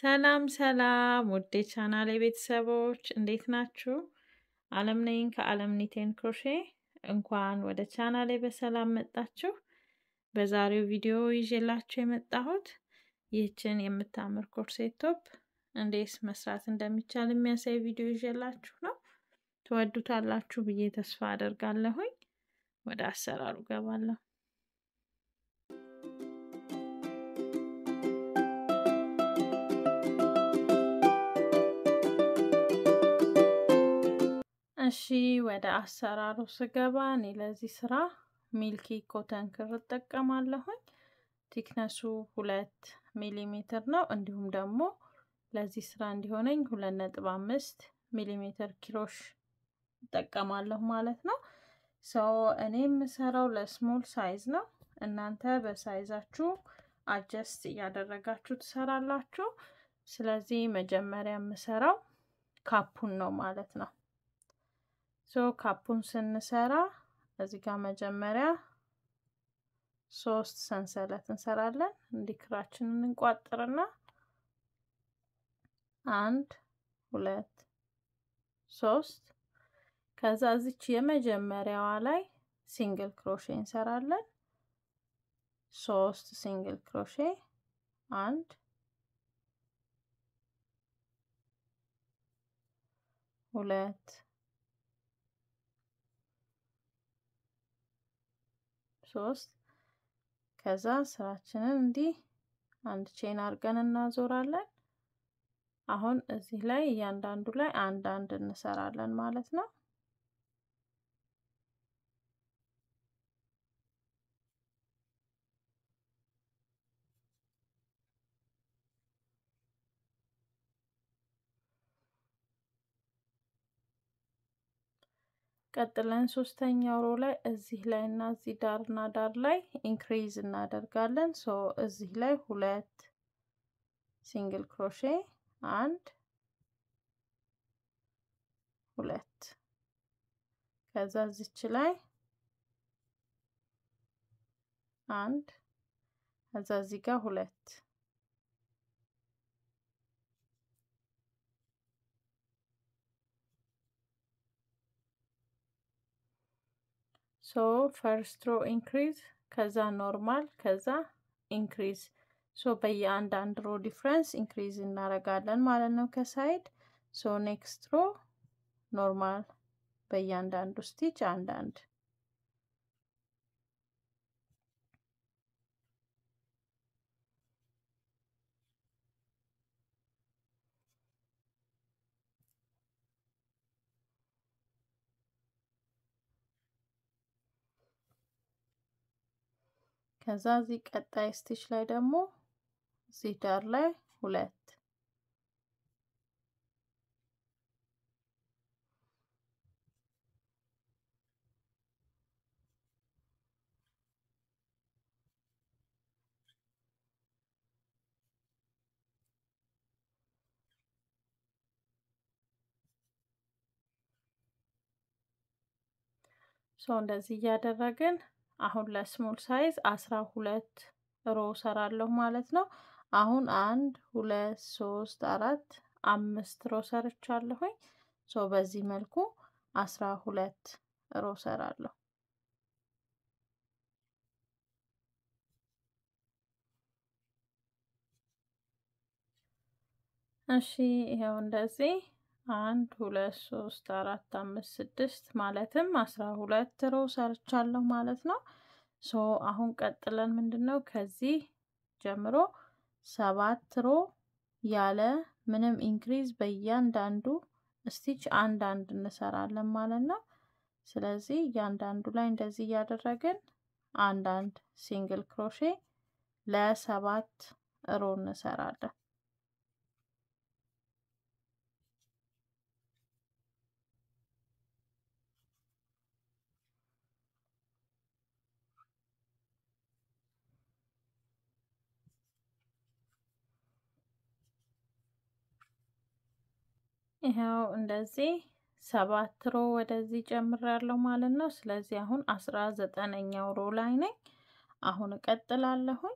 ሰላም ሰላም ውዴ ቻናል የቤተሰቦች እንዴት ናችሁ? አለም ነኝ ከአለም ኒቴን ክሮሼ። እንኳን ወደ ቻናሌ በሰላም መጣችሁ። በዛሬው ቪዲዮ ይዤላችሁ የመጣሁት ይህችን የምታምር ኮርሴት ቶፕ እንዴት መስራት እንደሚቻል የሚያሳይ ቪዲዮ ይዤላችሁ ነው። ትወዱታላችሁ ብዬ ተስፋ አደርጋለሁኝ። ወደ አሰራሩ ገባለሁ። እሺ ወደ አሰራሩ ስገባ እኔ ለዚህ ስራ ሚልኪ ኮተን ክር እጠቀማለሁኝ። ቲክነሱ ሁለት ሚሊ ሜትር ነው። እንዲሁም ደግሞ ለዚህ ስራ እንዲሆነኝ ሁለት ነጥብ አምስት ሚሊ ሜትር ኪሮሽ እጠቀማለሁ ማለት ነው። ሰው እኔ የምሰራው ለስሞል ሳይዝ ነው። እናንተ በሳይዛችሁ አጀስት እያደረጋችሁ ትሰራላችሁ። ስለዚህ መጀመሪያ የምሰራው ካፑን ነው ማለት ነው። ሶ ካፑን ስንሰራ እዚህ ጋር መጀመሪያ ሶስት ሰንሰለት እንሰራለን። እንዲህ ክራችንን እንቋጥርና አንድ ሁለት ሶስት፣ ከዛ እዚች የመጀመሪያዋ ላይ ሲንግል ክሮሼ እንሰራለን። ሶስት ሲንግል ክሮሼ አንድ ሁለት ሶስት ከዛ ስራችንን እንዲህ አንድ ቼን አድርገን እናዞራለን። አሁን እዚህ ላይ እያንዳንዱ ላይ አንድ አንድ እንሰራለን ማለት ነው። ቀጥለን ሶስተኛው ሮ ላይ እዚህ ላይ እና እዚህ ዳር እና ዳር ላይ ኢንክሪዝ እናደርጋለን። ሶ እዚህ ላይ ሁለት ሲንግል ክሮሼ አንድ ሁለት፣ ከዛ እዚች ላይ አንድ፣ ከዛ እዚህ ጋር ሁለት ሶ ፈርስት ሮ ኢንክሪዝ ከዛ ኖርማል ከዛ ኢንክሪዝ ሶ በየአንዳንድ ሮ ዲፍረንስ ኢንክሪዝ እናደርጋለን ማለት ነው ከሳይድ ሶ ኔክስት ሮ ኖርማል በእያንዳንዱ ስቲች አንዳንድ ከዛ እዚህ ቀጣይ ስቲች ላይ ደግሞ እዚህ ዳር ላይ ሁለት ሰው እንደዚህ እያደረግን አሁን ለስሞል ሳይዝ አስራ ሁለት ሮ ሰራለሁ ማለት ነው። አሁን አንድ ሁለት ሶስት አራት አምስት ሮ ሰርቻለሁኝ። ሶ በዚህ መልኩ አስራ ሁለት ሮ ሰራለሁ። እሺ ይኸው እንደዚህ አንድ ሁለት ሶስት አራት አምስት ስድስት ማለትም አስራ ሁለት ሮ ሰርቻለሁ ማለት ነው። ሶ አሁን ቀጥለን ምንድን ነው ከዚህ ጀምሮ ሰባት ሮ ያለ ምንም ኢንክሪዝ በእያንዳንዱ ስቲች አንድ አንድ እንሰራለን ማለት ነው። ስለዚህ እያንዳንዱ ላይ እንደዚህ እያደረግን አንዳንድ ሲንግል ክሮሼ ለሰባት ሮ እንሰራለን። ይኸው እንደዚህ ሰባት ሮ ወደዚህ ያለው ማለት ነው። ስለዚህ አሁን አስራ ዘጠነኛው ሮ ላይ ነኝ። አሁን እቀጥላለሁኝ።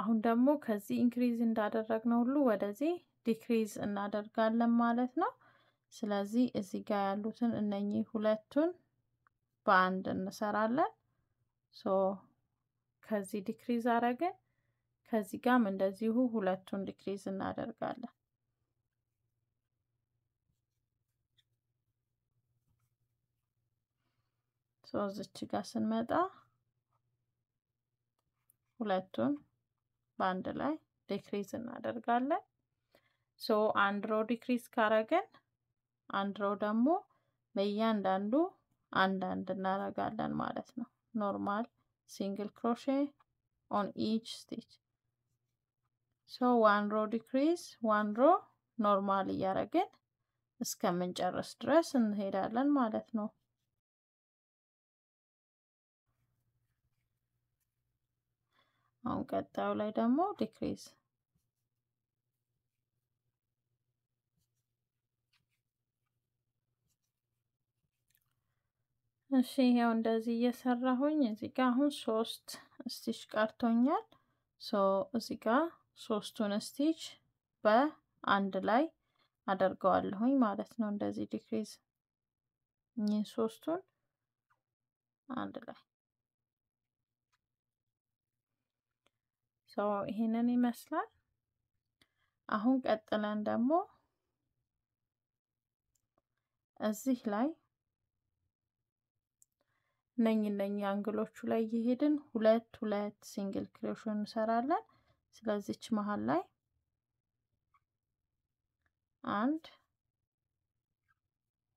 አሁን ደግሞ ከዚህ ኢንክሪዝ እንዳደረግነው ሁሉ ወደዚህ ዲክሪዝ እናደርጋለን ማለት ነው። ስለዚህ እዚህ ጋር ያሉትን እነኚህ ሁለቱን በአንድ እንሰራለን። ሶ ከዚህ ዲክሪዝ አረግን፣ ከዚህ ጋም እንደዚሁ ሁለቱን ዲክሪዝ እናደርጋለን። እዚች ጋር ስንመጣ ሁለቱን በአንድ ላይ ዲክሪዝ እናደርጋለን። ሶ አንድ ሮ ዲክሪዝ ካረግን አንድ ሮ ደግሞ በእያንዳንዱ አንዳንድ እናረጋለን ማለት ነው። ኖርማል ሲንግል ክሮሼ ኦን ኢች ስቲች ሶ ዋን ሮ ዲክሪዝ ዋን ሮ ኖርማል እያረግን እስከምንጨርስ ድረስ እንሄዳለን ማለት ነው። አሁን ቀጣዩ ላይ ደግሞ ዲክሪዝ እሺ ይሄው እንደዚህ እየሰራሁኝ እዚህ ጋር አሁን ሶስት ስቲች ቀርቶኛል። ሶ እዚህ ጋር ሶስቱን ስቲች በአንድ ላይ አደርገዋለሁኝ ማለት ነው። እንደዚህ ዲክሪዝ እኚህ ሶስቱን አንድ ላይ ሰው ይሄንን ይመስላል። አሁን ቀጥለን ደግሞ እዚህ ላይ እነኝ ነኝ አንግሎቹ ላይ እየሄድን ሁለት ሁለት ሲንግል ክሮሼን እንሰራለን። ስለዚች መሀል ላይ አንድ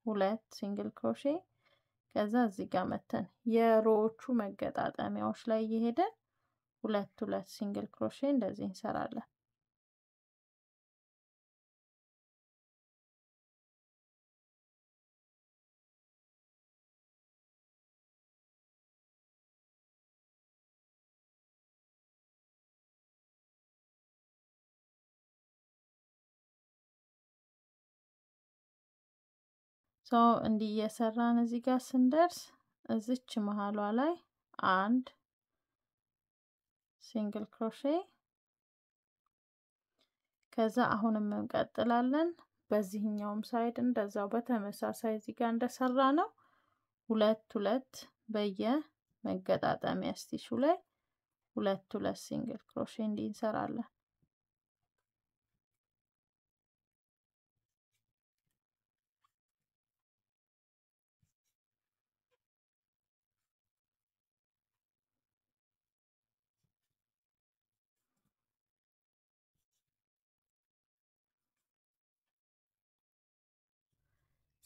ሁለት ሲንግል ክሮሼ ከዛ እዚህ ጋር መተን የሮዎቹ መገጣጠሚያዎች ላይ እየሄድን ሁለት ሁለት ሲንግል ክሮሼ እንደዚህ እንሰራለን። ሰው እንዲህ እየሰራን እዚህ ጋር ስንደርስ እዚች መሃሏ ላይ አንድ ሲንግል ክሮሼ ከዛ አሁንም እንቀጥላለን። በዚህኛውም ሳይድ እንደዛው በተመሳሳይ እዚህ ጋር እንደሰራ ነው ሁለት ሁለት በየ መገጣጠሚያ ስቲቹ ላይ ሁለት ሁለት ሲንግል ክሮሼ እንዲህ እንሰራለን።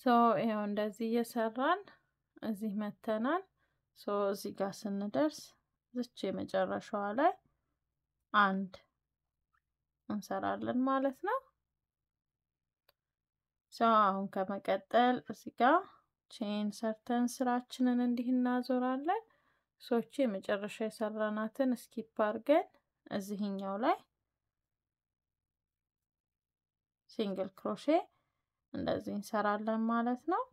ሶ ይኸው እንደዚህ እየሰራን እዚህ መተናል። ሶ እዚህ ጋር ስንደርስ ዝች የመጨረሻዋ ላይ አንድ እንሰራለን ማለት ነው። ሶ አሁን ከመቀጠል እዚህ ጋር ቼን ሰርተን ስራችንን እንዲህ እናዞራለን። ሶቹ የመጨረሻ የሰራናትን እስኪፕ አድርገን እዚህኛው ላይ ሲንግል ክሮሼ እንደዚህ እንሰራለን ማለት ነው።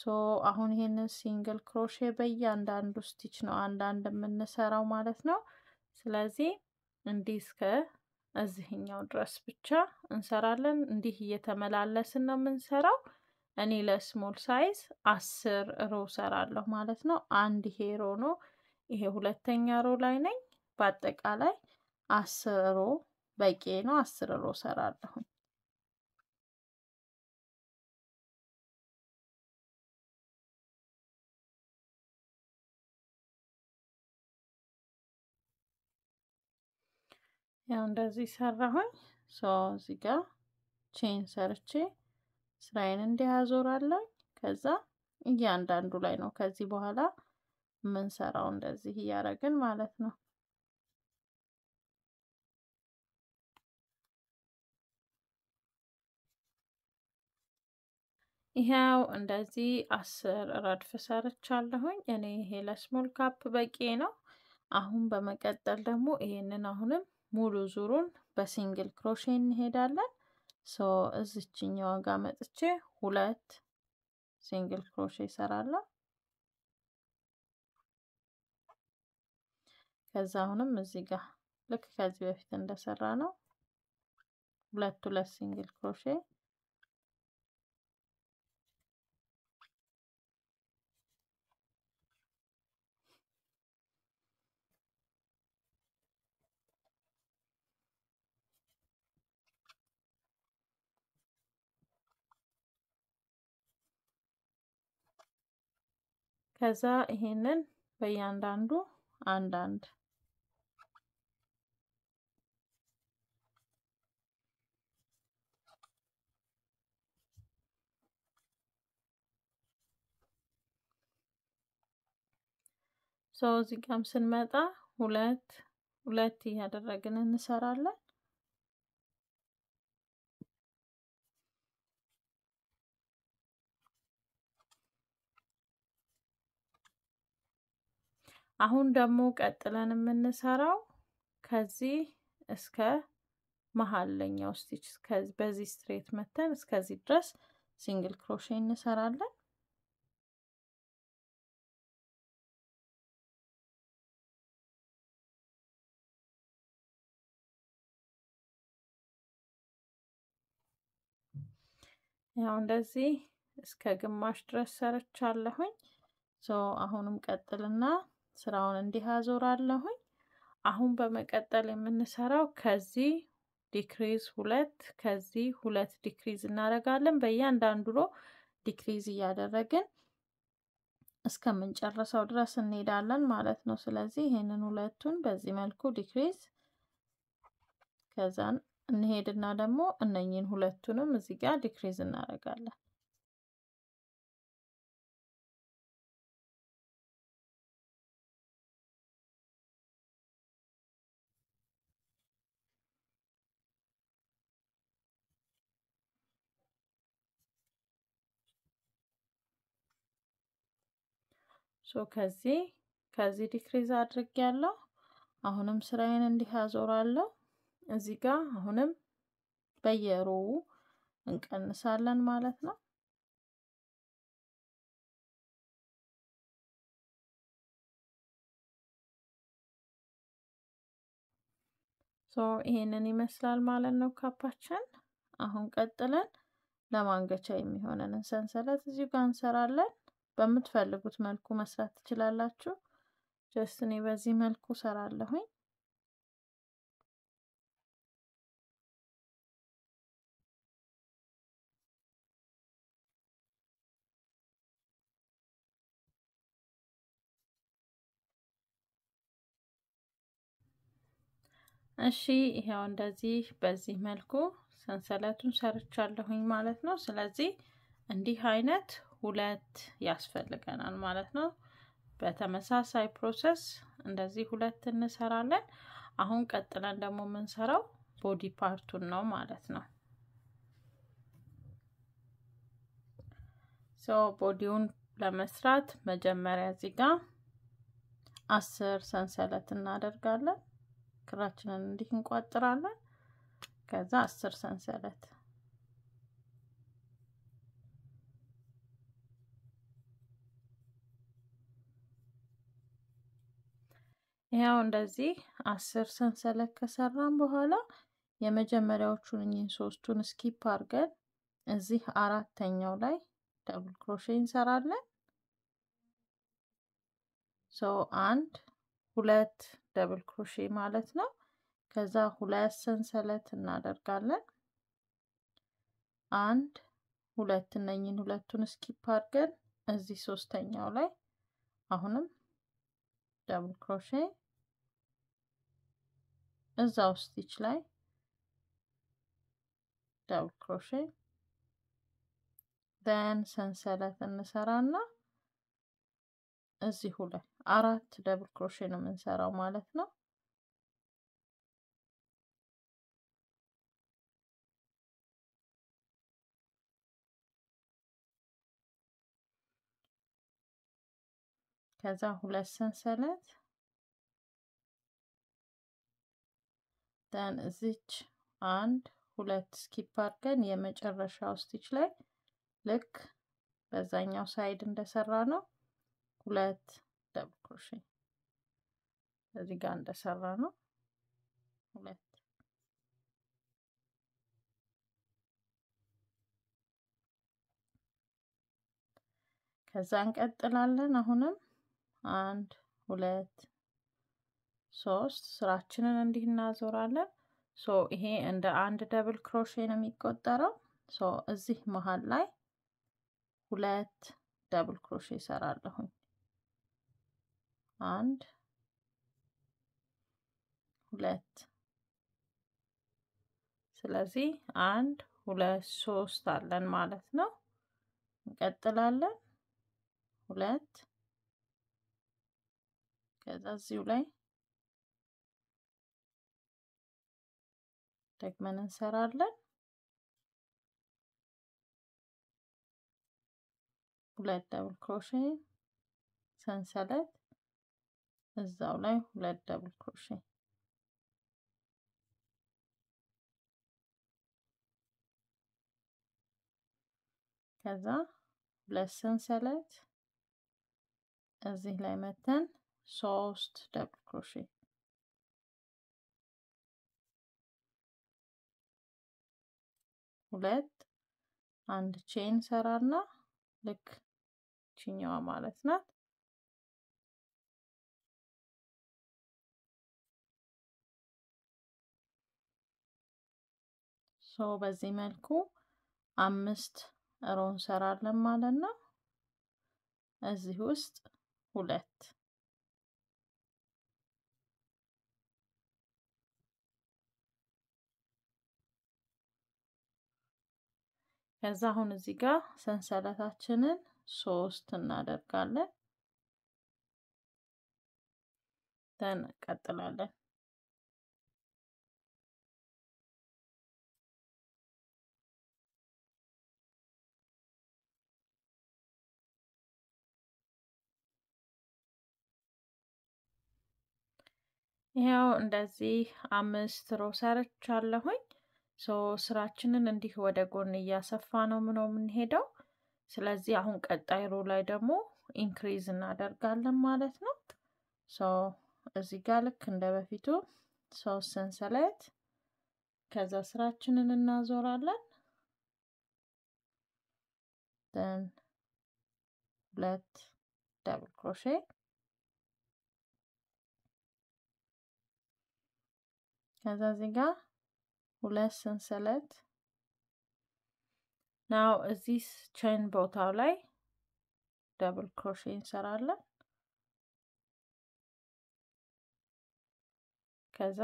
ሶ አሁን ይሄንን ሲንግል ክሮሼ በእያንዳንዱ ስቲች ነው አንዳንድ የምንሰራው ማለት ነው። ስለዚህ እንዲህ እስከ እዚህኛው ድረስ ብቻ እንሰራለን። እንዲህ እየተመላለስን ነው የምንሰራው። እኔ ለስሞል ሳይዝ አስር ሮ ሰራለሁ ማለት ነው። አንድ ይሄ ሮ ነው። ይሄ ሁለተኛ ሮ ላይ ነኝ። በአጠቃላይ አስር ሮ በቂ ነው። አስር ሮ ሰራለሁኝ። ያው እንደዚህ ሰራሁኝ። ሶ እዚህ ጋር ቼን ሰርቼ ስራዬን እንዲያዞራለሁ። ከዛ እያንዳንዱ ላይ ነው ከዚህ በኋላ የምንሰራው እንደዚህ እያደረግን ማለት ነው። ይሄው እንደዚህ አስር ረድፍ ሰርቻለሁኝ። እኔ ይሄ ለስሞል ካፕ በቂ ነው። አሁን በመቀጠል ደግሞ ይሄንን አሁንም ሙሉ ዙሩን በሲንግል ክሮሼ እንሄዳለን። ሶ እዚችኛዋ ጋር መጥቼ ሁለት ሲንግል ክሮሼ ይሰራለሁ። ከዛ አሁንም እዚህ ጋር ልክ ከዚህ በፊት እንደሰራ ነው ሁለት ሁለት ሲንግል ክሮሼ ከዛ ይሄንን በእያንዳንዱ አንዳንድ ሰው እዚህ ጋም ስንመጣ ሁለት ሁለት እያደረግን እንሰራለን። አሁን ደግሞ ቀጥለን የምንሰራው ከዚህ እስከ መሀለኛው ስቲች በዚህ ስትሬት መተን እስከዚህ ድረስ ሲንግል ክሮሼ እንሰራለን። ያው እንደዚህ እስከ ግማሽ ድረስ ሰርቻለሁኝ። ሶ አሁንም ቀጥልና ስራውን እንዲህ አዞራለሁኝ። አሁን በመቀጠል የምንሰራው ከዚህ ዲክሪዝ ሁለት ከዚህ ሁለት ዲክሪዝ እናደርጋለን። በእያንዳንዱ ሮ ዲክሪዝ እያደረግን እስከምንጨርሰው ድረስ እንሄዳለን ማለት ነው። ስለዚህ ይህንን ሁለቱን በዚህ መልኩ ዲክሪዝ ከዛን እንሄድና ደግሞ እነኝን ሁለቱንም እዚህ ጋር ዲክሪዝ እናደርጋለን። ከዚህ ከዚህ ዲክሪዝ አድርግ ያለው አሁንም ስራዬን እንዲህ አዞራለሁ። እዚህ ጋር አሁንም በየሮው እንቀንሳለን ማለት ነው። ሶ ይሄንን ይመስላል ማለት ነው ካፓችን። አሁን ቀጥለን ለማንገቻ የሚሆነንን ሰንሰለት እዚሁ ጋር እንሰራለን። በምትፈልጉት መልኩ መስራት ትችላላችሁ። ጀስት እኔ በዚህ መልኩ ሰራለሁኝ። እሺ ይሄው እንደዚህ በዚህ መልኩ ሰንሰለቱን ሰርቻለሁኝ ማለት ነው። ስለዚህ እንዲህ አይነት ሁለት ያስፈልገናል ማለት ነው። በተመሳሳይ ፕሮሰስ እንደዚህ ሁለት እንሰራለን። አሁን ቀጥለን ደግሞ የምንሰራው ቦዲ ፓርቱን ነው ማለት ነው። ሰው ቦዲውን ለመስራት መጀመሪያ እዚህ ጋር አስር ሰንሰለት እናደርጋለን። ክራችንን እንዲህ እንቋጥራለን። ከዛ አስር ሰንሰለት ይኸው እንደዚህ አስር ሰንሰለት ከሰራን በኋላ የመጀመሪያዎቹን እኚህን ሶስቱን ስኪፕ አድርገን እዚህ አራተኛው ላይ ደብል ክሮሼ እንሰራለን። ሰው አንድ ሁለት ደብል ክሮሼ ማለት ነው። ከዛ ሁለት ሰንሰለት እናደርጋለን። አንድ ሁለት እነኝን ሁለቱን ስኪፕ አድርገን እዚህ ሶስተኛው ላይ አሁንም ደብል ክሮሼ እዛው ስቲች ላይ ደብል ክሮሼ ደን ሰንሰለት እንሰራና እዚሁ ላይ አራት ደብል ክሮሼ ነው የምንሰራው ማለት ነው። ከዛ ሁለት ሰንሰለት ተን እዚች አንድ ሁለት ስኪፕ አድርገን የመጨረሻው ስቲች ላይ ልክ በዛኛው ሳይድ እንደሰራ ነው ሁለት ደብል ክሮሼ እዚህ ጋር እንደሰራ ነው ሁለት ከዛ እንቀጥላለን አሁንም አንድ ሁለት ሶስት ስራችንን እንዲህ እናዞራለን። ሶ ይሄ እንደ አንድ ደብል ክሮሼ ነው የሚቆጠረው። ሶ እዚህ መሀል ላይ ሁለት ደብል ክሮሼ እሰራለሁኝ። አንድ ሁለት። ስለዚህ አንድ ሁለት ሶስት አለን ማለት ነው። እንቀጥላለን ሁለት ከዛ እዚሁ ላይ ደግመን እንሰራለን። ሁለት ደብል ክሮሼ ሰንሰለት እዛው ላይ ሁለት ደብል ክሮሼ ከዛ ሁለት ሰንሰለት እዚህ ላይ መተን ሶስት ደብል ክሮሼ ሁለት አንድ ቼን ሰራና ልክ ችኛዋ ማለት ናት። ሶ በዚህ መልኩ አምስት ሮን ሰራለን ማለት ነው። እዚህ ውስጥ ሁለት ከዛ አሁን እዚህ ጋር ሰንሰለታችንን ሶስት እናደርጋለን እንቀጥላለን። ይኸው እንደዚህ አምስት ሮው ሰርቻለሁኝ። ስራችንን እንዲህ ወደ ጎን እያሰፋ ነው ምነው የምንሄደው። ስለዚህ አሁን ቀጣይ ሮ ላይ ደግሞ ኢንክሪዝ እናደርጋለን ማለት ነው። እዚህ ጋር ልክ እንደ በፊቱ ሶስት ሰንሰለት ከዛ ስራችንን እናዞራለን። ዘን ሁለት ደብል ክሮሼ ከዛ እዚህ ጋር ሁለት ሰንሰለት ናው እዚህ ቼን ቦታው ላይ ደብል ክሮሼ እንሰራለን። ከዛ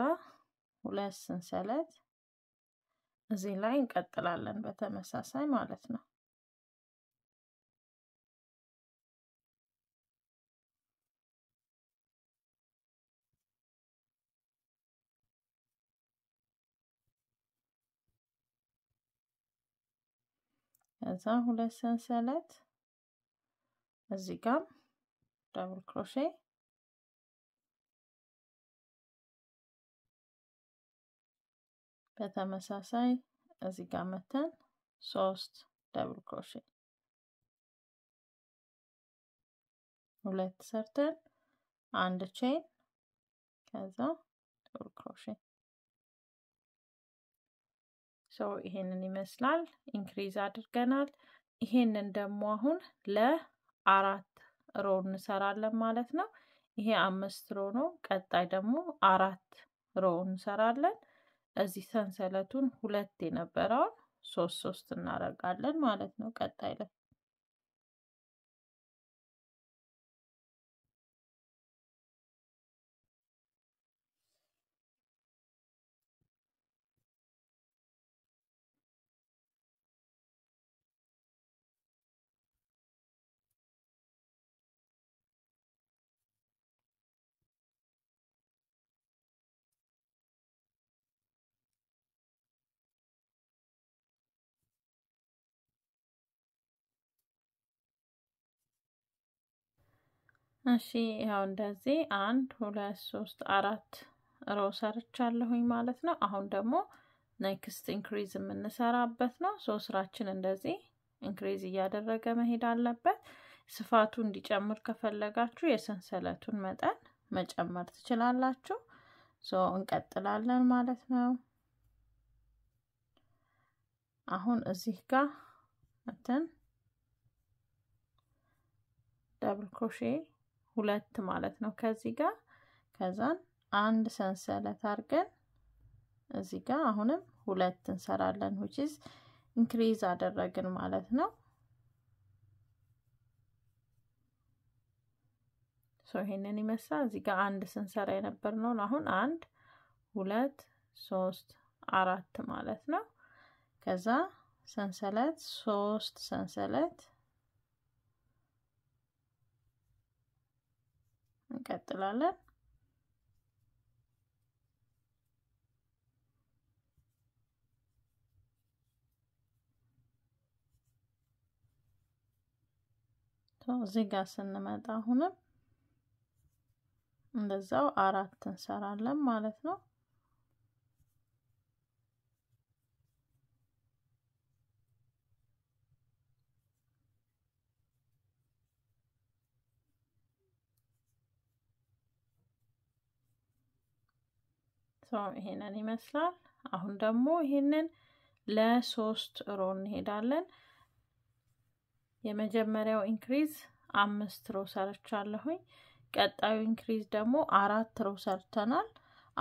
ሁለት ሰንሰለት እዚህ ላይ እንቀጥላለን በተመሳሳይ ማለት ነው። እዛ ሁለት ሰንሰለት እዚህ ጋር ዳብል ክሮሼ በተመሳሳይ እዚህ ጋር መተን ሶስት ዳብል ክሮሼ ሁለት ሰርተን አንድ ቼን ከዛ ዳብል ክሮሼ ሰው ይሄንን ይመስላል። ኢንክሪዝ አድርገናል። ይሄንን ደግሞ አሁን ለአራት ሮ እንሰራለን ማለት ነው። ይሄ አምስት ሮ ነው። ቀጣይ ደግሞ አራት ሮ እንሰራለን። እዚህ ሰንሰለቱን ሁለት የነበረውን ሶስት ሶስት እናደርጋለን ማለት ነው ቀጣይ ላይ እሺ ያው እንደዚህ አንድ ሁለት ሶስት አራት ሮ ሰርቻለሁኝ ማለት ነው። አሁን ደግሞ ኔክስት ኢንክሪዝ የምንሰራበት ነው። ሶ ስራችን እንደዚህ ኢንክሪዝ እያደረገ መሄድ አለበት። ስፋቱ እንዲጨምር ከፈለጋችሁ የሰንሰለቱን መጠን መጨመር ትችላላችሁ። ሶ እንቀጥላለን ማለት ነው። አሁን እዚህ ጋር እንትን ደብል ክሮሼ ሁለት ማለት ነው ከዚህ ጋር ከዛን አንድ ሰንሰለት አድርገን እዚህ ጋር አሁንም ሁለት እንሰራለን which is ኢንክሪዝ አደረግን ማለት ነው ሶ ይሄንን ይመስላል እዚህ ጋር አንድ ስንሰራ ነው አሁን አንድ ሁለት ሶስት አራት ማለት ነው ከዛ ሰንሰለት ሶስት ሰንሰለት እንቀጥላለን። እዚህ ጋር ስንመጣ አሁንም እንደዛው አራት እንሰራለን ማለት ነው። ነው። ይሄንን ይመስላል። አሁን ደግሞ ይሄንን ለሶስት ሮ እንሄዳለን። የመጀመሪያው ኢንክሪዝ አምስት ሮ ሰርቻለሁኝ። ቀጣዩ ኢንክሪዝ ደግሞ አራት ሮ ሰርተናል።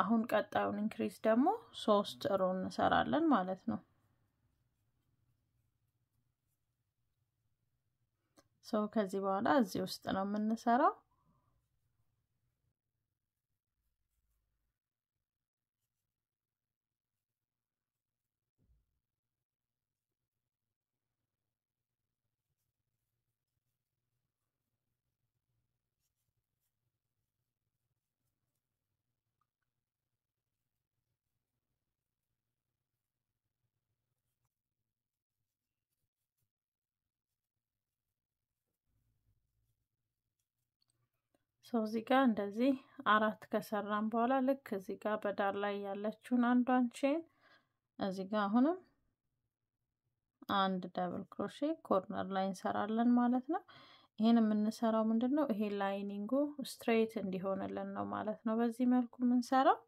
አሁን ቀጣዩን ኢንክሪዝ ደግሞ ሶስት ሮ እንሰራለን ማለት ነው። ሰው ከዚህ በኋላ እዚህ ውስጥ ነው የምንሰራው። ሰው እዚህ ጋር እንደዚህ አራት ከሰራን በኋላ ልክ እዚህ ጋር በዳር ላይ ያለችውን አንዷን ቼን እዚህ ጋር አሁንም አንድ ደብል ክሮሼ ኮርነር ላይ እንሰራለን ማለት ነው። ይሄን የምንሰራው ምንድን ነው? ይሄ ላይኒንጉ ስትሬት እንዲሆንልን ነው ማለት ነው። በዚህ መልኩ የምንሰራው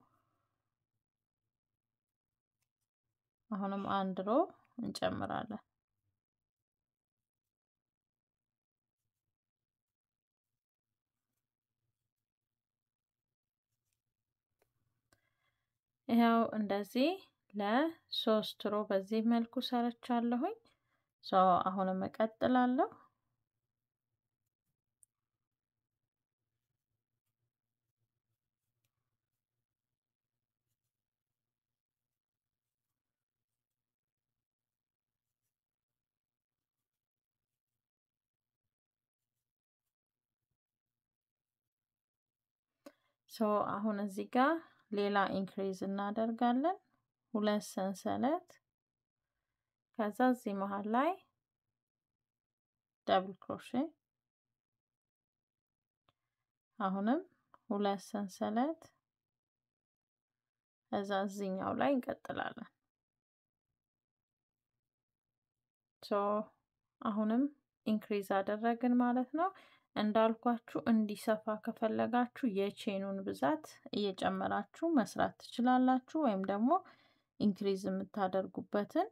አሁንም አንድ ሮ እንጨምራለን። ይኸው እንደዚህ ለሶስት ሮ በዚህ መልኩ ሰርቻለሁኝ። ሶ አሁንም እቀጥላለሁ። ሶ አሁን እዚህ ጋር ሌላ ኢንክሪዝ እናደርጋለን። ሁለት ሰንሰለት ከዛ እዚህ መሀል ላይ ደብል ክሮሼ አሁንም ሁለት ሰንሰለት ከዛ እዚህኛው ላይ እንቀጥላለን። ሶ አሁንም ኢንክሪዝ አደረግን ማለት ነው። እንዳልኳችሁ እንዲሰፋ ከፈለጋችሁ የቼኑን ብዛት እየጨመራችሁ መስራት ትችላላችሁ። ወይም ደግሞ ኢንክሪዝ የምታደርጉበትን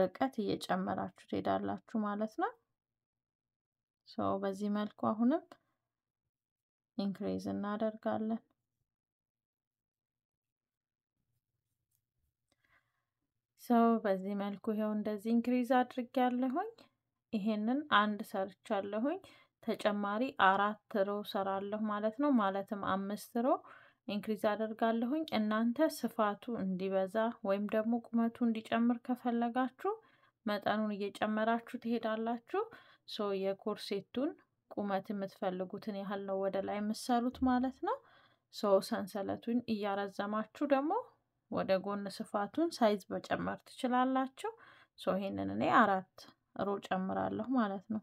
ርቀት እየጨመራችሁ ትሄዳላችሁ ማለት ነው። ሶ በዚህ መልኩ አሁንም ኢንክሪዝ እናደርጋለን። ሰው በዚህ መልኩ ይኸው እንደዚህ ኢንክሪዝ አድርጌ ያለሁኝ። ይሄንን አንድ ሰርቻለሁኝ። ተጨማሪ አራት ሮ ሰራለሁ ማለት ነው። ማለትም አምስት ሮ ኢንክሪዝ አደርጋለሁኝ። እናንተ ስፋቱ እንዲበዛ ወይም ደግሞ ቁመቱ እንዲጨምር ከፈለጋችሁ መጠኑን እየጨመራችሁ ትሄዳላችሁ። ሶ የኮርሴቱን ቁመት የምትፈልጉትን ያህል ነው ወደ ላይ የምትሰሩት ማለት ነው። ሶ ሰንሰለቱን እያረዘማችሁ ደግሞ ወደ ጎን ስፋቱን ሳይዝ መጨመር ትችላላችሁ። ሶ ይሄንን እኔ አራት ሮ ጨምራለሁ ማለት ነው።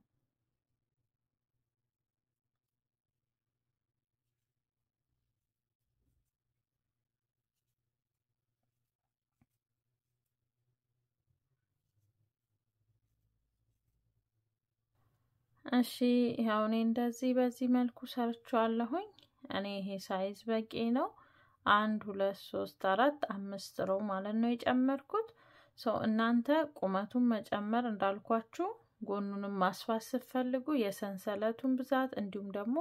እሺ ያው እኔ እንደዚህ በዚህ መልኩ ሰርችዋለሁኝ እኔ ይሄ ሳይዝ በቂ ነው። አንድ ሁለት ሶስት አራት አምስት ሮ ማለት ነው የጨመርኩት። ሰው እናንተ ቁመቱን መጨመር እንዳልኳችሁ ጎኑንም ማስፋት ስትፈልጉ የሰንሰለቱን ብዛት እንዲሁም ደግሞ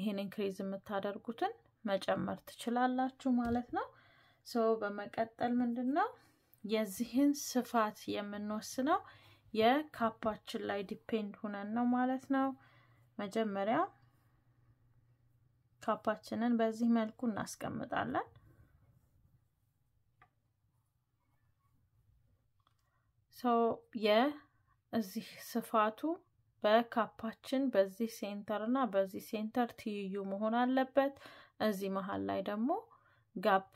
ይሄን ኢንክሪዝ የምታደርጉትን መጨመር ትችላላችሁ ማለት ነው። ሰው በመቀጠል ምንድን ነው የዚህን ስፋት የምንወስነው የካፓችን ላይ ዲፔንድ ሁነን ነው ማለት ነው። መጀመሪያ ካፓችንን በዚህ መልኩ እናስቀምጣለን። ሰው የእዚህ ስፋቱ በካፓችን በዚህ ሴንተር እና በዚህ ሴንተር ትይዩ መሆን አለበት። እዚህ መሀል ላይ ደግሞ ጋፕ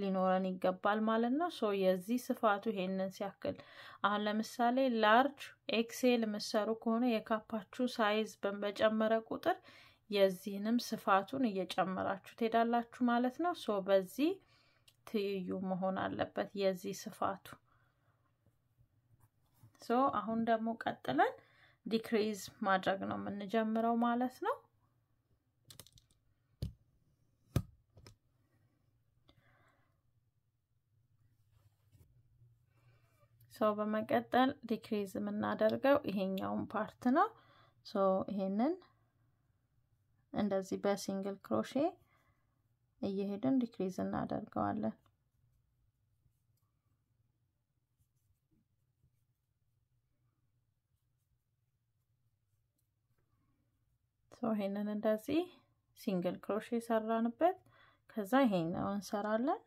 ሊኖረን ይገባል ማለት ነው። ሶ የዚህ ስፋቱ ይሄንን ሲያክል አሁን ለምሳሌ ላርጅ ኤክሴል የምትሰሩ ከሆነ የካፓችሁ ሳይዝ በመጨመረ ቁጥር የዚህንም ስፋቱን እየጨመራችሁ ትሄዳላችሁ ማለት ነው። ሶ በዚህ ትይዩ መሆን አለበት የዚህ ስፋቱ። ሶ አሁን ደግሞ ቀጥለን ዲክሪዝ ማድረግ ነው የምንጀምረው ማለት ነው። ሰው በመቀጠል ዲክሪዝ የምናደርገው ይሄኛውን ፓርት ነው። ሶ ይሄንን እንደዚህ በሲንግል ክሮሼ እየሄድን ዲክሪዝ እናደርገዋለን። ሶ ይሄንን እንደዚህ ሲንግል ክሮሼ ሰራንበት። ከዛ ይሄኛው እንሰራለን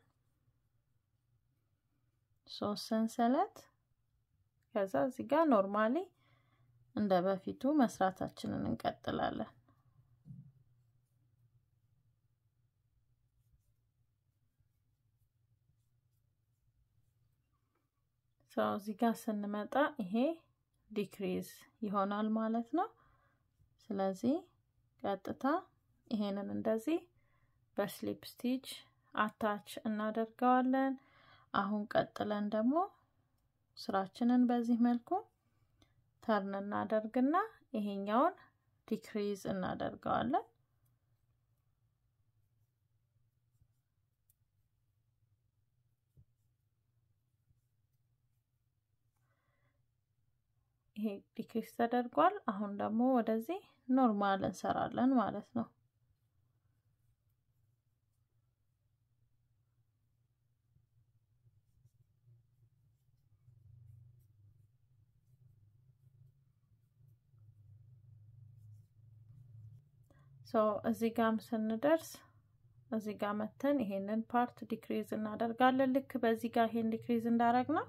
ሶስት ሰንሰለት ከዛ እዚህ ጋር ኖርማሊ እንደ በፊቱ መስራታችንን እንቀጥላለን። ሰው እዚህ ጋር ስንመጣ ይሄ ዲክሪዝ ይሆናል ማለት ነው። ስለዚህ ቀጥታ ይሄንን እንደዚህ በስሊፕ ስቲች አታች እናደርገዋለን። አሁን ቀጥለን ደግሞ ስራችንን በዚህ መልኩ ተርን እናደርግና ይሄኛውን ዲክሪዝ እናደርገዋለን። ይሄ ዲክሪዝ ተደርጓል። አሁን ደግሞ ወደዚህ ኖርማል እንሰራለን ማለት ነው። ሶ እዚህ ጋም ስንደርስ እዚህ ጋር መተን ይሄንን ፓርት ዲክሪዝ እናደርጋለን። ልክ በዚህ ጋር ይሄን ዲክሪዝ እንዳረግ ነው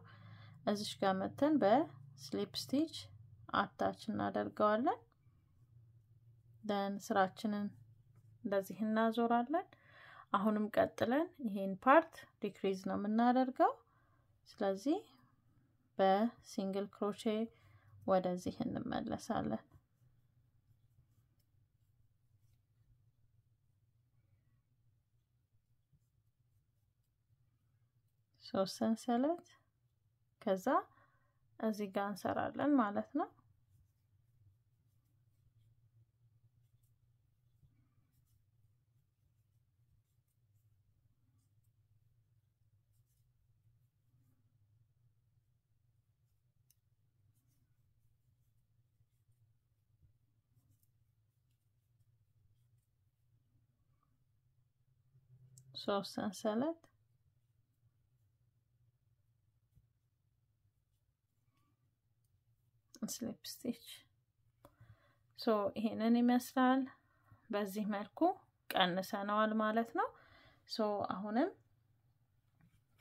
እዚሽ ጋር መተን በስሊፕ ስቲች አታች እናደርገዋለን። ደን ስራችንን እንደዚህ እናዞራለን። አሁንም ቀጥለን ይሄን ፓርት ዲክሪዝ ነው የምናደርገው። ስለዚህ በሲንግል ክሮቼ ወደዚህ እንመለሳለን። ሶስት ሰንሰለት ከዛ እዚህ ጋር እንሰራለን ማለት ነው። ሶስት ሰንሰለት ስሊፕ ስቲች ሶ ይሄንን ይመስላል። በዚህ መልኩ ቀንሰነዋል ማለት ነው። ሶ አሁንም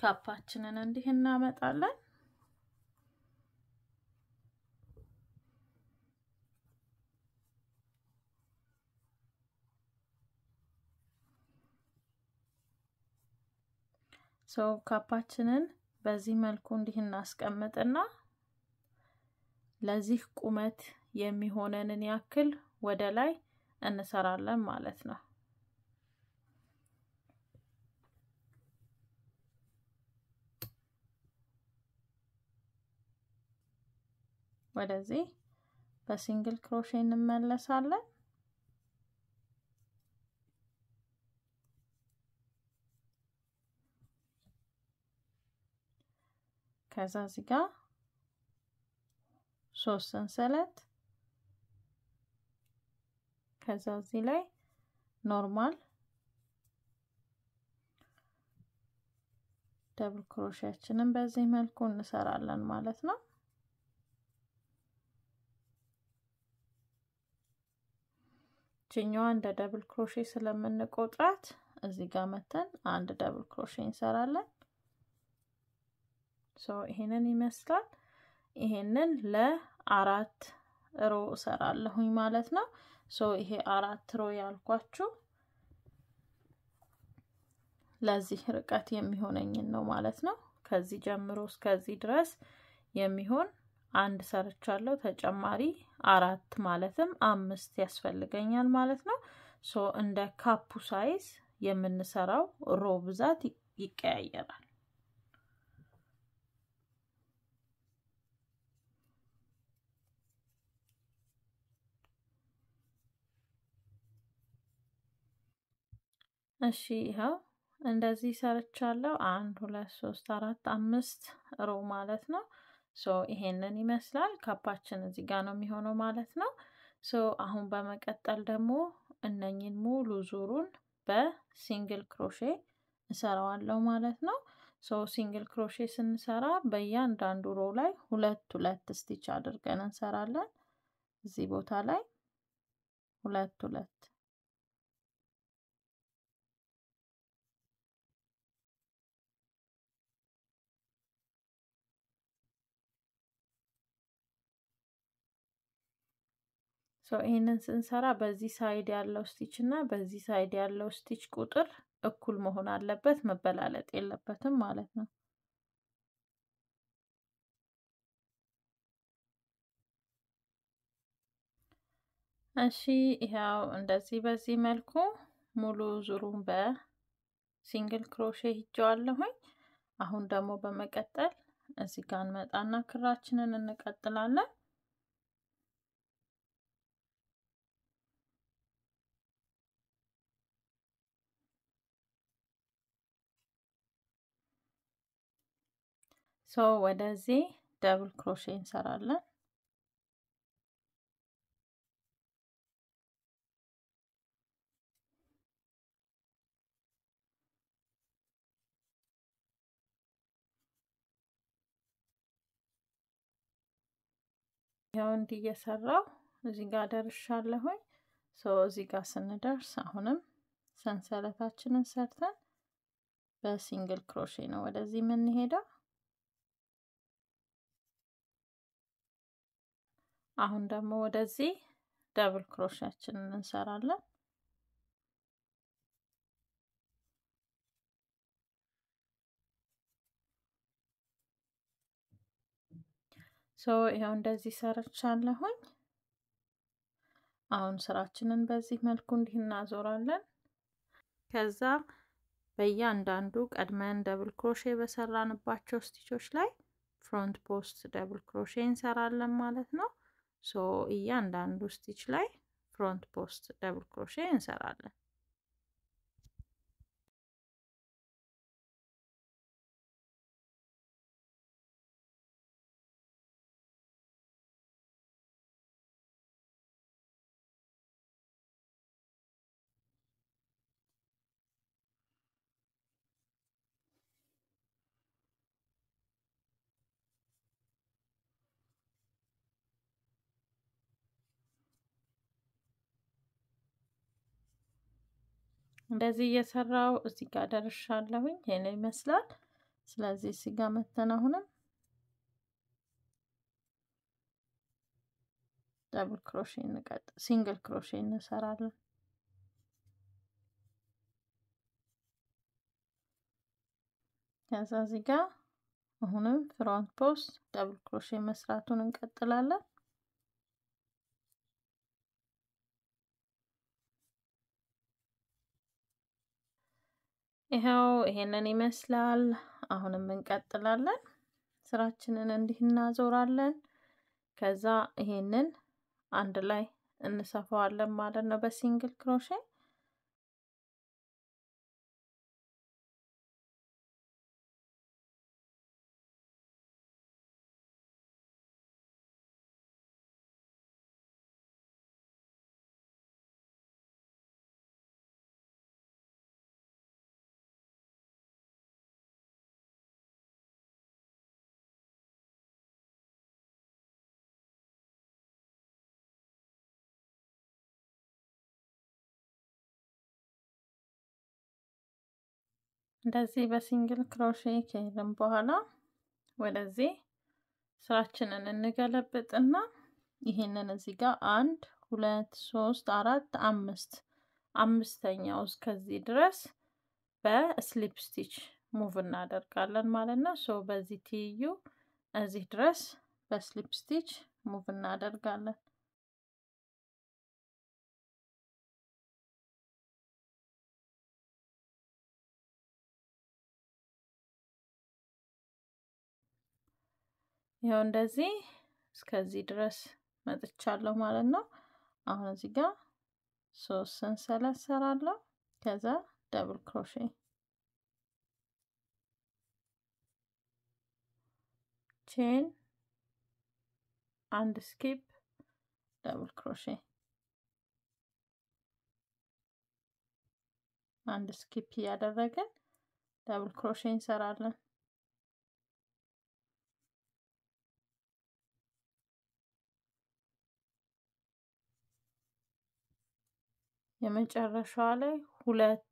ካፓችንን እንዲህ እናመጣለን። ሶ ካፓችንን በዚህ መልኩ እንዲህ እናስቀምጥና ለዚህ ቁመት የሚሆነንን ያክል ወደ ላይ እንሰራለን ማለት ነው። ወደዚህ በሲንግል ክሮሼ እንመለሳለን። ከዛ እዚህ ጋር ሶስት ሰንሰለት ከዛ እዚህ ላይ ኖርማል ደብል ክሮሼያችንን በዚህ መልኩ እንሰራለን ማለት ነው። ችኛዋ እንደ ደብል ክሮሼ ስለምንቆጥራት እዚህ ጋር መተን አንድ ደብል ክሮሼ እንሰራለን። ሶ ይሄንን ይመስላል። ይሄንን ለ አራት ሮ እሰራለሁኝ ማለት ነው። ሶ ይሄ አራት ሮ ያልኳችሁ ለዚህ ርቀት የሚሆነኝን ነው ማለት ነው። ከዚህ ጀምሮ እስከዚህ ድረስ የሚሆን አንድ ሰርቻለሁ። ተጨማሪ አራት ማለትም አምስት ያስፈልገኛል ማለት ነው። ሶ እንደ ካፑ ሳይዝ የምንሰራው ሮ ብዛት ይቀያየራል። እሺ ይኸው እንደዚህ ሰርቻለሁ። አንድ ሁለት ሶስት አራት አምስት ሮ ማለት ነው። ሶ ይሄንን ይመስላል ካፓችን እዚህ ጋር ነው የሚሆነው ማለት ነው። ሶ አሁን በመቀጠል ደግሞ እነኝን ሙሉ ዙሩን በሲንግል ክሮሼ እሰራዋለሁ ማለት ነው። ሶ ሲንግል ክሮሼ ስንሰራ በእያንዳንዱ ሮ ላይ ሁለት ሁለት ስቲች አድርገን እንሰራለን። እዚህ ቦታ ላይ ሁለት ሁለት ይህንን ስንሰራ በዚህ ሳይድ ያለው ስቲች እና በዚህ ሳይድ ያለው ስቲች ቁጥር እኩል መሆን አለበት፣ መበላለጥ የለበትም ማለት ነው። እሺ ይኸው እንደዚህ በዚህ መልኩ ሙሉ ዙሩን በሲንግል ክሮሼ ሂጀዋለሁኝ። አሁን ደግሞ በመቀጠል እዚህ ጋር እንመጣና ክራችንን እንቀጥላለን። ሶ ወደዚህ ደብል ክሮሼ እንሰራለን። ያው እንዲህ እየሰራው እዚህ ጋር ደርሻለሁኝ። ሶ እዚህ ጋር ስንደርስ አሁንም ሰንሰለታችንን ሰርተን በሲንግል ክሮሼ ነው ወደዚህ የምንሄደው። አሁን ደግሞ ወደዚህ ደብል ክሮሻችንን እንሰራለን። ሶ ይኸው እንደዚህ ሰርቻለሁኝ። አሁን ስራችንን በዚህ መልኩ እንዲህ እናዞራለን። ከዛ በእያንዳንዱ ቀድመን ደብል ክሮሼ በሰራንባቸው ስቲቾች ላይ ፍሮንት ፖስት ደብል ክሮሼ እንሰራለን ማለት ነው። ሶ እያንዳንዱ ስቲች ላይ ፍሮንት ፖስት ደብል ክሮሼ እንሰራለን። እንደዚህ እየሰራው እዚህ ጋር ደርሻለሁኝ። ይሄን ይመስላል። ስለዚህ እዚህ ጋር መተን አሁንም ደብል ክሮሼ እንቀጥ ሲንግል ክሮሼ እንሰራለን። ከዛ እዚህ ጋር አሁንም ፍሮንት ፖስት ደብል ክሮሼ መስራቱን እንቀጥላለን። ይኸው ይሄንን ይመስላል። አሁንም እንቀጥላለን። ስራችንን እንዲህ እናዞራለን። ከዛ ይሄንን አንድ ላይ እንሰፋዋለን ማለት ነው በሲንግል ክሮሼ እንደዚህ በሲንግል ክሮሼ ከሄድን በኋላ ወደዚህ ስራችንን እንገለብጥና ይሄንን እዚህ ጋር አንድ ሁለት ሶስት አራት አምስት አምስተኛው እስከዚህ ድረስ በስሊፕ ስቲች ሙቭ እናደርጋለን ማለት ነው። ሶ በዚህ ትይዩ እዚህ ድረስ በስሊፕ ስቲች ሙቭ እናደርጋለን። ይኸው እንደዚህ እስከዚህ ድረስ መጥቻለሁ ማለት ነው። አሁን እዚህ ጋር ሶስት ሰንሰለት ሰራለሁ። ከዛ ደብል ክሮሼ ቼን አንድ ስኪፕ ደብል ክሮሼ አንድ ስኪፕ እያደረግን ደብል ክሮሼ እንሰራለን። የመጨረሻዋ ላይ ሁለት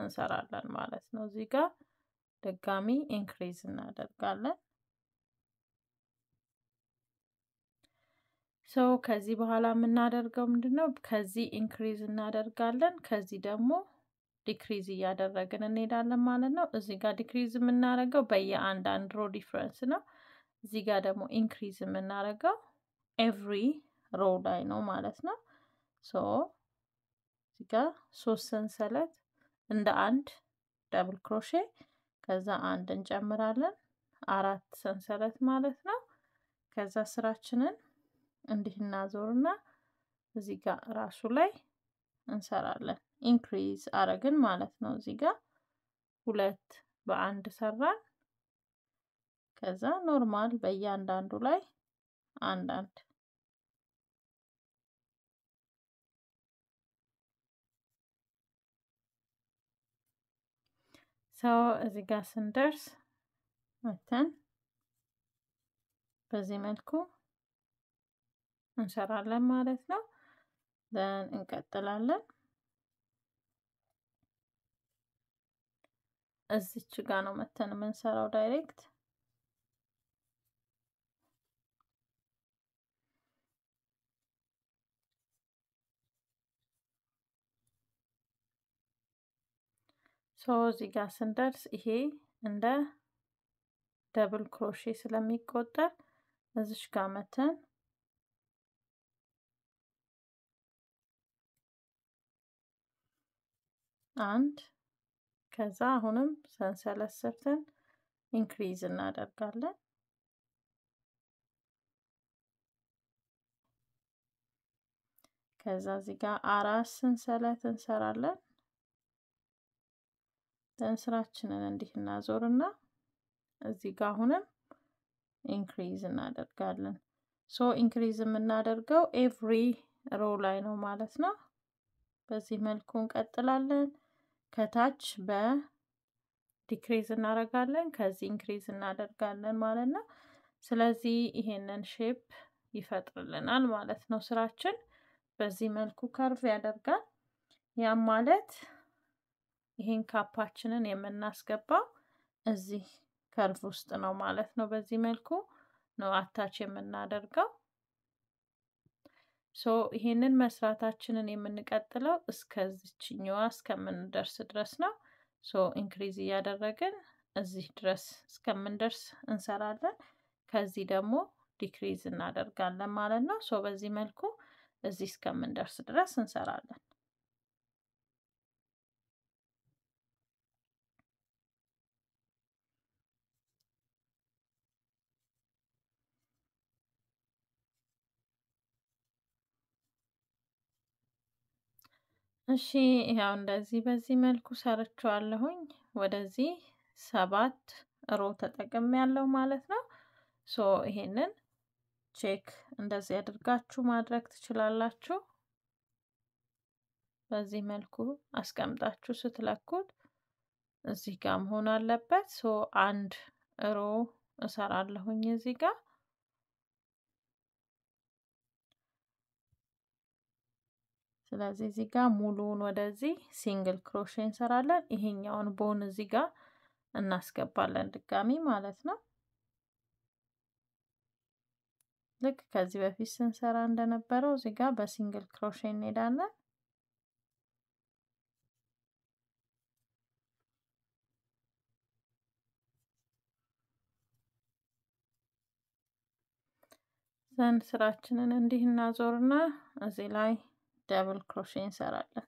እንሰራለን ማለት ነው። እዚህ ጋር ድጋሚ ኢንክሪዝ እናደርጋለን። ሰው ከዚህ በኋላ የምናደርገው ምንድን ነው? ከዚህ ኢንክሪዝ እናደርጋለን። ከዚህ ደግሞ ዲክሪዝ እያደረግን እንሄዳለን ማለት ነው። እዚህ ጋር ዲክሪዝ የምናደርገው በየአንዳንድ ሮ ዲፍረንስ ነው። እዚህ ጋር ደግሞ ኢንክሪዝ የምናደርገው ኤቭሪ ሮ ላይ ነው ማለት ነው ሶ እዚጋ ሶስት ሰንሰለት እንደ አንድ ደብል ክሮሼ ከዛ አንድ እንጨምራለን አራት ሰንሰለት ማለት ነው። ከዛ ስራችንን እንዲህ እናዞርና እዚህ ጋር ራሱ ላይ እንሰራለን። ኢንክሪዝ አረግን ማለት ነው። እዚህ ጋር ሁለት በአንድ ሰራን። ከዛ ኖርማል በእያንዳንዱ ላይ አንዳንድ ሰው እዚህ ጋር ስንደርስ መተን በዚህ መልኩ እንሰራለን ማለት ነው። ዘን እንቀጥላለን። እዚች ጋ ነው መተን የምንሰራው ዳይሬክት ሶ እዚህ ጋር ስንደርስ ይሄ እንደ ደብል ክሮሼ ስለሚቆጠር እዚሽ ጋር መተን አንድ ከዛ አሁንም ሰንሰለት ኢንክሪዝ እናደርጋለን። ከዛ እዚህ ጋር አራት ሰንሰለት እንሰራለን። ስራችንን እንዲህ እናዞርና እዚህ ጋር አሁንም ኢንክሪዝ እናደርጋለን። ሶ ኢንክሪዝ የምናደርገው ኤቭሪ ሮ ላይ ነው ማለት ነው። በዚህ መልኩ እንቀጥላለን። ከታች በዲክሪዝ እናደርጋለን፣ ከዚህ ኢንክሪዝ እናደርጋለን ማለት ነው። ስለዚህ ይሄንን ሼፕ ይፈጥርልናል ማለት ነው። ስራችን በዚህ መልኩ ከርቭ ያደርጋል። ያም ማለት ይሄን ካፓችንን የምናስገባው እዚህ ከርቭ ውስጥ ነው ማለት ነው። በዚህ መልኩ ነው አታች የምናደርገው። ሶ ይሄንን መስራታችንን የምንቀጥለው እስከዚችኛዋ እስከምንደርስ ድረስ ነው። ሶ ኢንክሪዝ እያደረግን እዚህ ድረስ እስከምንደርስ እንሰራለን። ከዚህ ደግሞ ዲክሪዝ እናደርጋለን ማለት ነው። ሶ በዚህ መልኩ እዚህ እስከምንደርስ ድረስ እንሰራለን። እሺ ያው እንደዚህ በዚህ መልኩ ሰርችዋለሁኝ ወደዚህ ሰባት ሮ ተጠቅም ያለው ማለት ነው። ሶ ይሄንን ቼክ እንደዚህ አድርጋችሁ ማድረግ ትችላላችሁ። በዚህ መልኩ አስቀምጣችሁ ስትለኩት እዚህ ጋር መሆን አለበት። ሶ አንድ ሮ እሰራለሁኝ እዚህ ጋር ስለዚህ እዚህ ጋር ሙሉውን ወደዚህ ሲንግል ክሮሼ እንሰራለን። ይሄኛውን ቦን እዚህ ጋር እናስገባለን ድጋሚ ማለት ነው። ልክ ከዚህ በፊት ስንሰራ እንደነበረው እዚህ ጋር በሲንግል ክሮሼ እንሄዳለን። ዘንድ ስራችንን እንዲህ እናዞርና እዚህ ላይ ደብል ክሮሼ እንሰራለን።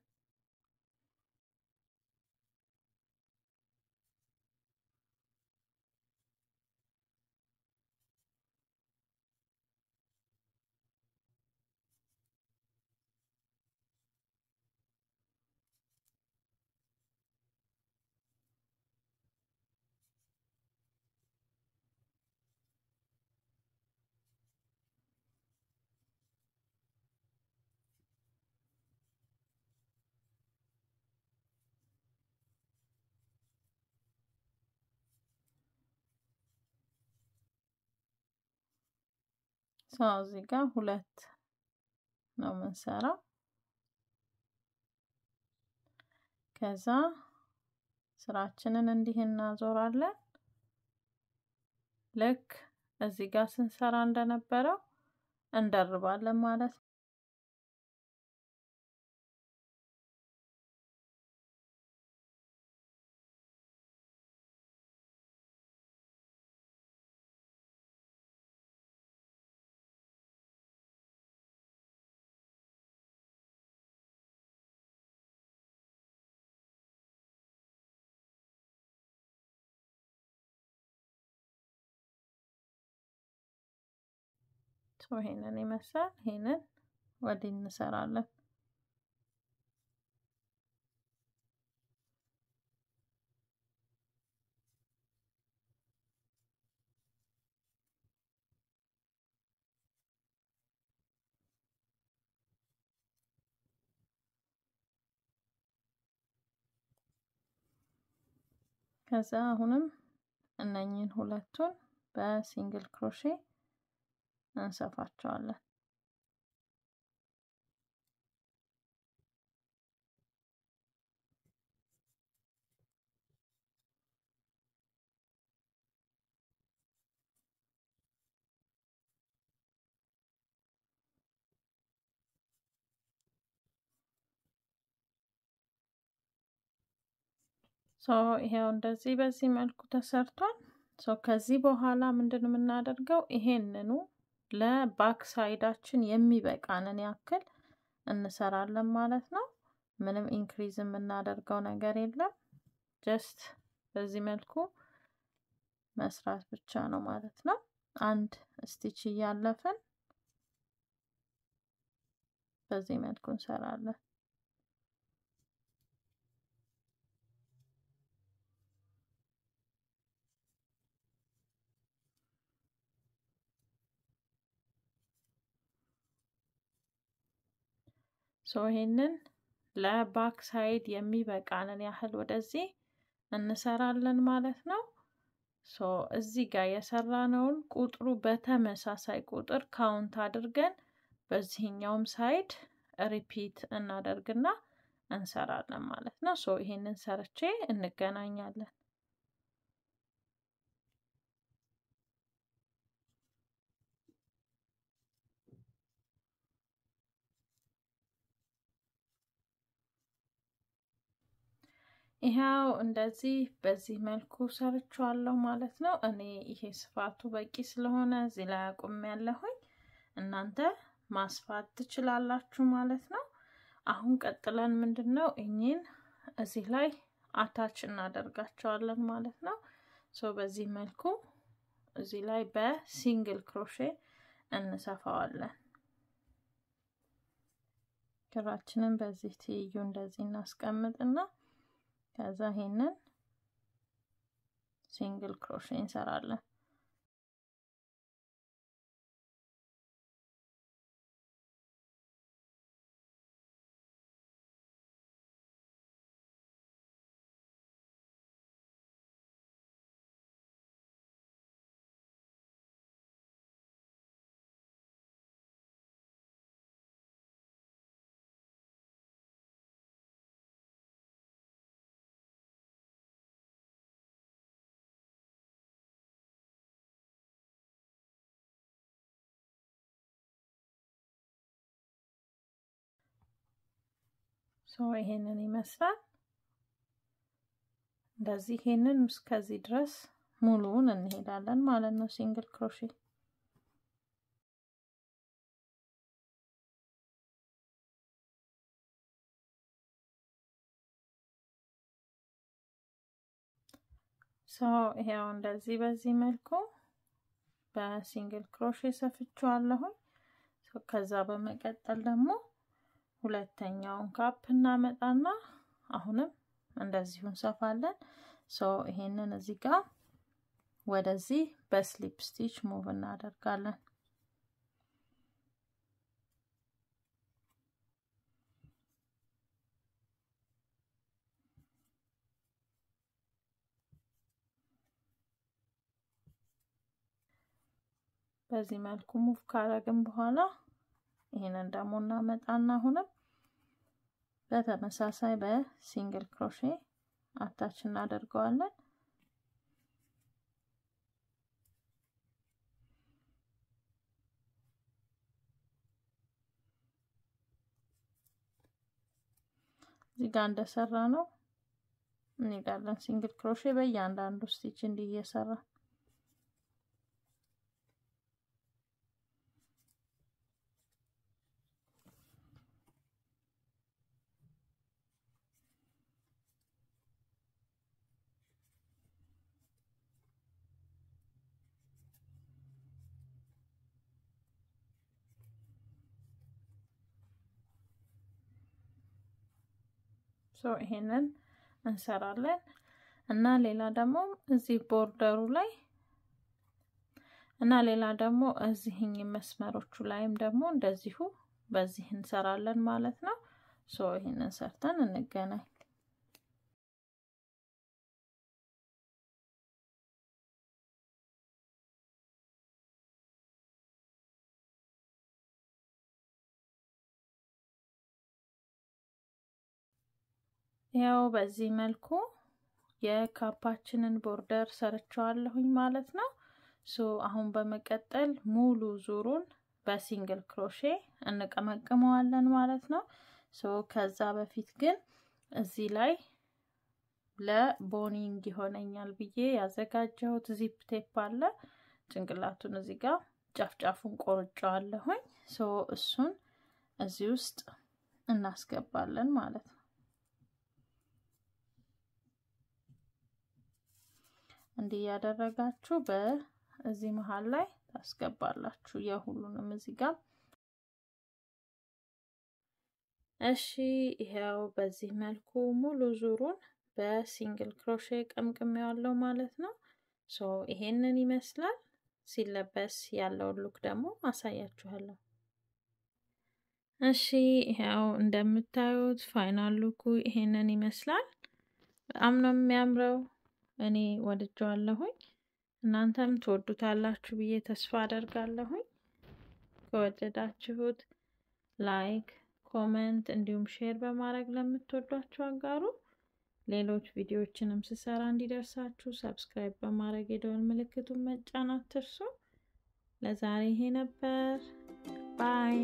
ሰው እዚህ ጋር ሁለት ነው የምንሰራው። ከዛ ስራችንን እንዲህ እናዞራለን። ልክ እዚህ ጋር ስንሰራ እንደነበረው እንደርባለን ማለት ነው። ይሄንን ይመስላል። ይሄንን ወዲህ እንሰራለን። ከዛ አሁንም እነኝን ሁለቱን በሲንግል ክሮሼ እንሰፋቸዋለን። ሶ ይሄው እንደዚህ በዚህ መልኩ ተሰርቷል። ሶ ከዚህ በኋላ ምንድን የምናደርገው ይሄንኑ ለባክሳይዳችን የሚበቃንን ያክል እንሰራለን ማለት ነው። ምንም ኢንክሪዝ የምናደርገው ነገር የለም። ጀስት በዚህ መልኩ መስራት ብቻ ነው ማለት ነው። አንድ ስቲች እያለፍን በዚህ መልኩ እንሰራለን። ሶ ይሄንን ለባክ ሳይድ የሚበቃንን ያህል ወደዚህ እንሰራለን ማለት ነው። ሶ እዚህ ጋር የሰራነውን ቁጥሩ በተመሳሳይ ቁጥር ካውንት አድርገን በዚህኛውም ሳይድ ሪፒት እናደርግና እንሰራለን ማለት ነው። ሶ ይሄንን ሰርቼ እንገናኛለን። ይኸው እንደዚህ በዚህ መልኩ ሰርቸዋለሁ ማለት ነው። እኔ ይሄ ስፋቱ በቂ ስለሆነ እዚህ ላይ አቁም ያለሁኝ እናንተ ማስፋት ትችላላችሁ ማለት ነው። አሁን ቀጥለን ምንድን ነው እኚህን እዚህ ላይ አታች እናደርጋቸዋለን ማለት ነው። ሶ በዚህ መልኩ እዚህ ላይ በሲንግል ክሮሼ እንሰፋዋለን። ክራችንን በዚህ ትይዩ እንደዚህ እናስቀምጥና ከዛ ይሄንን ሲንግል ክሮሼ እንሰራለን። ሶ ይሄንን ይመስላል። እንደዚህ ይሄንን እስከዚህ ድረስ ሙሉውን እንሄዳለን ማለት ነው ሲንግል ክሮሼ ይሄው እንደዚህ በዚህ መልኩ በሲንግል ክሮሼ ሰፍቼዋለሁኝ። ከዛ በመቀጠል ደግሞ ሁለተኛውን ካፕ እናመጣና አሁንም እንደዚሁ እንሰፋለን። ሶ ይሄንን እዚህ ጋር ወደዚህ በስሊፕ ስቲች ሙቭ እናደርጋለን። በዚህ መልኩ ሙቭ ካረግን በኋላ ይሄንን ደግሞ እናመጣና አሁንም በተመሳሳይ በሲንግል ክሮሼ አታች እናደርገዋለን። እዚህ ጋር እንደሰራ ነው እንሄዳለን። ሲንግል ክሮሼ በእያንዳንዱ ስቲች እንዲህ እየሰራ ሶ ይሄንን እንሰራለን እና ሌላ ደግሞ እዚህ ቦርደሩ ላይ እና ሌላ ደግሞ እዚህኝ መስመሮቹ ላይም ደግሞ እንደዚሁ በዚህ እንሰራለን ማለት ነው። ሶ ይህንን ሰርተን እንገናኝ። ያው በዚህ መልኩ የካፓችንን ቦርደር ሰርቸዋለሁኝ ማለት ነው። ሶ አሁን በመቀጠል ሙሉ ዙሩን በሲንግል ክሮሼ እንቀመቅመዋለን ማለት ነው። ሶ ከዛ በፊት ግን እዚህ ላይ ለቦኒንግ ይሆነኛል ብዬ ያዘጋጀሁት ዚፕ ቴፕ አለ። ጭንቅላቱን እዚህ ጋር ጫፍጫፉን ቆርጫዋለሁኝ። ሶ እሱን እዚህ ውስጥ እናስገባለን ማለት ነው። እንዲህ እያደረጋችሁ በዚህ መሀል ላይ ታስገባላችሁ። የሁሉንም እዚህ ጋር እሺ። ይሄው በዚህ መልኩ ሙሉ ዙሩን በሲንግል ክሮሼ ቀምቅሜ ያለው ማለት ነው። ሶ ይሄንን ይመስላል። ሲለበስ ያለውን ሉክ ደግሞ አሳያችኋለሁ። እሺ ይሄው እንደምታዩት ፋይናል ሉኩ ይሄንን ይመስላል። በጣም ነው የሚያምረው። እኔ ወድጀዋለሁኝ እናንተም ትወዱታላችሁ ብዬ ተስፋ አደርጋለሁኝ። ከወደዳችሁት ላይክ፣ ኮመንት እንዲሁም ሼር በማድረግ ለምትወዷቸው አጋሩ። ሌሎች ቪዲዮዎችንም ስሰራ እንዲደርሳችሁ ሰብስክራይብ በማድረግ የደወል ምልክቱን መጫን አትርሱ። ለዛሬ ይሄ ነበር። ባይ